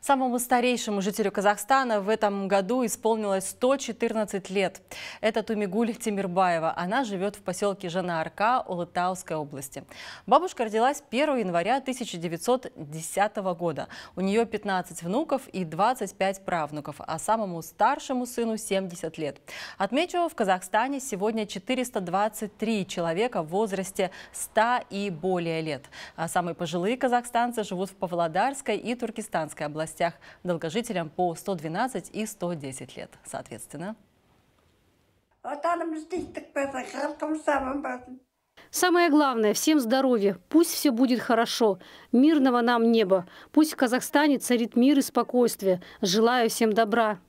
Самому старейшему жителю Казахстана в этом году исполнилось 114 лет. Это Тумигуль Тимирбаева. Она живет в поселке Жанаарка арка Улытауской области. Бабушка родилась 1 января 1910 года. У нее 15 внуков и 25 правнуков, а самому старшему сыну 70 лет. Отмечу, в Казахстане сегодня 423 человека в возрасте 100 и более лет. А самые пожилые казахстанцы живут в Павлодарской и Туркестанской областях областях, долгожителям по 112 и 110 лет, соответственно. Самое главное – всем здоровья. Пусть все будет хорошо. Мирного нам неба. Пусть в Казахстане царит мир и спокойствие. Желаю всем добра.